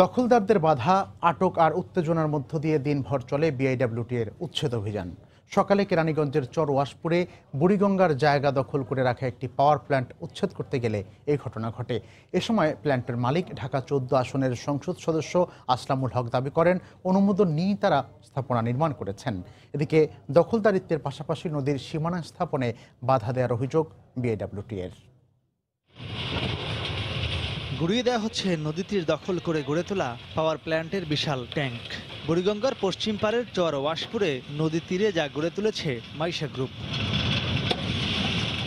দখলদারদের বাধা আটক আর উত্তেজনার মধ্য দিয়ে দিনভর চলে এর উচ্ছেদ অভিযান সকালে কেরানীগঞ্জের চর ওয়াশপুরে বুড়িগঙ্গার জায়গা দখল করে রাখা একটি পাওয়ার প্ল্যান্ট উচ্ছেদ করতে গেলে এই ঘটনা ঘটে এ সময় প্ল্যান্টের মালিক ঢাকা চৌদ্দ আসনের সংসদ সদস্য আসলামুল হক দাবি করেন অনুমোদন নিয়েই তারা স্থাপনা নির্মাণ করেছেন এদিকে দখলদারিত্বের পাশাপাশি নদীর সীমানা স্থাপনে বাধা দেওয়ার অভিযোগ এর গুড়িয়ে দেওয়া হচ্ছে নদীটির দখল করে গড়ে তোলা পাওয়ার প্ল্যান্টের বিশাল ট্যাঙ্ক বুড়িগঙ্গার পশ্চিম পাড়ের চর ওয়াশপুরে নদী তীরে যা গড়ে তুলেছে মাইশা গ্রুপ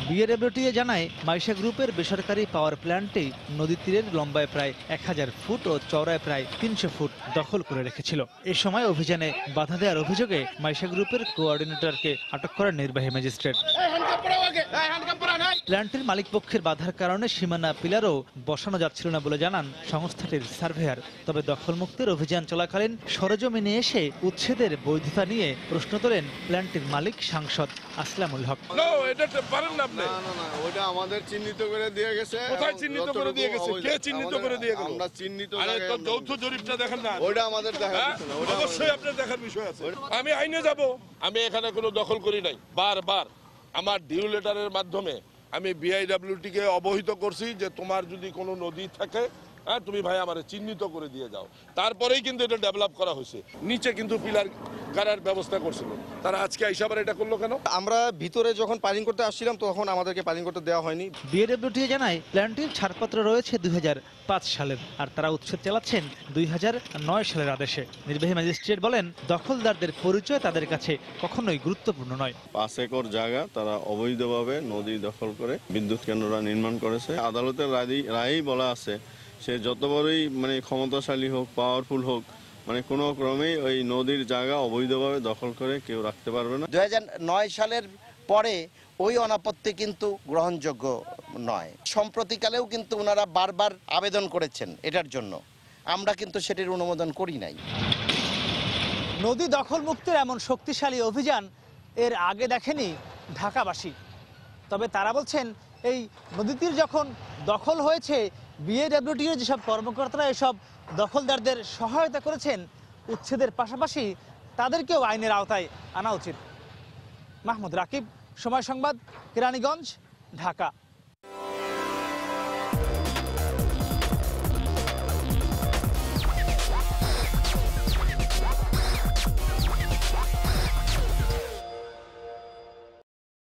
বিআরডব্লিউটিএ জানায় মাইশা গ্রুপের বেসরকারি পাওয়ার প্ল্যান্টটি নদীর তীরের লম্বায় প্রায় এক হাজার ফুট ও চওড়ায় প্রায় তিনশো ফুট দখল করে রেখেছিল এ সময় অভিযানে বাধা দেওয়ার অভিযোগে মাইশা গ্রুপের কোঅর্ডিনেটরকে আটক করেন নির্বাহী ম্যাজিস্ট্রেট প্ল্যান্টের মালিক পক্ষের বাধার কারণে সীমানা পিলারও বসানো যাচ্ছিল না বলে জানান সংস্থাটির সার্ভেয়ার তবে দখলমুক্তের অভিযান চলাকালীন সরজমিনে এসে উচ্ছেদের বৈধতা নিয়ে প্রশ্ন তোলেন প্ল্যান্টের মালিক সাংসদ আসলামুল হক না না ওটা আমাদের চিহ্নিত করে দিয়ে গেছে কোথায় চিহ্নিত করে দিয়ে গেছে কে চিহ্নিত করে দিয়ে গেল আমরা চিহ্নিত আরে তো যৌথ জরিপটা দেখেন না ওটা আমাদের দেখা হ্যাঁ? অবশ্যই দেখার বিষয় আছে আমি আইনে যাব আমি এখানে কোনো দখল করি নাই বারবার আমার ডিউ লেটারের মাধ্যমে আমি বিআইডব্লিউটিকে অবহিত করছি যে তোমার যদি কোনো নদী থাকে হ্যাঁ তুমি ভাই আমার চিহ্নিত করে দিয়ে যাও তারপরেই কিন্তু এটা ডেভেলপ করা হয়েছে নিচে কিন্তু পিলার গাড়ার ব্যবস্থা করছিল তারা আজকে হিসাবে এটা করলো কেন আমরা ভিতরে যখন পালিং করতে আসছিলাম তখন আমাদেরকে পালিং করতে দেওয়া হয়নি বিএডব্লিউটি জানায় প্ল্যানটির ছাড়পত্র রয়েছে দুই সালের আর তারা উৎসব চালাচ্ছেন দুই নয় সালের আদেশে নির্বাহী ম্যাজিস্ট্রেট বলেন দখলদারদের পরিচয় তাদের কাছে কখনোই গুরুত্বপূর্ণ নয় পাঁচ একর জায়গা তারা অবৈধভাবে নদী দখল করে বিদ্যুৎ কেন্দ্ররা নির্মাণ করেছে আদালতের রায় বলা আছে সে যত বড়ই মানে ক্ষমতাশালী হোক পাওয়ারফুল হোক মানে কোনো ক্রমেই ওই নদীর জায়গা অবৈধভাবে দখল করে কেউ রাখতে পারবে না দু সালের পরে ওই অনাপত্তি কিন্তু গ্রহণযোগ্য নয় সম্প্রতিকালেও কিন্তু ওনারা বারবার আবেদন করেছেন এটার জন্য আমরা কিন্তু সেটির অনুমোদন করি নাই নদী দখল মুক্তির এমন শক্তিশালী অভিযান এর আগে দেখেনি ঢাকাবাসী তবে তারা বলছেন এই নদীটির যখন দখল হয়েছে বিএডব্লিউটির যেসব কর্মকর্তারা এসব দখলদারদের সহায়তা করেছেন উচ্ছেদের পাশাপাশি তাদেরকেও আইনের আওতায় আনা উচিত মাহমুদ রাকিব সময় সংবাদ কেরানীগঞ্জ ঢাকা